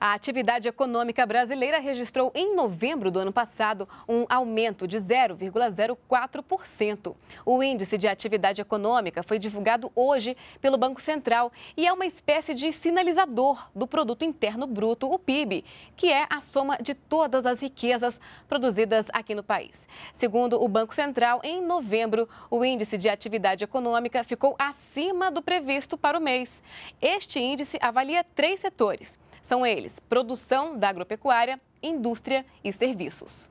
A atividade econômica brasileira registrou em novembro do ano passado um aumento de 0,04%. O índice de atividade econômica foi divulgado hoje pelo Banco Central e é uma espécie de sinalizador do produto interno bruto, o PIB, que é a soma de todas as riquezas produzidas aqui no país. Segundo o Banco Central, em novembro, o índice de atividade econômica ficou acima do previsto para o mês. Este índice avalia três setores são eles: produção da agropecuária, indústria e serviços.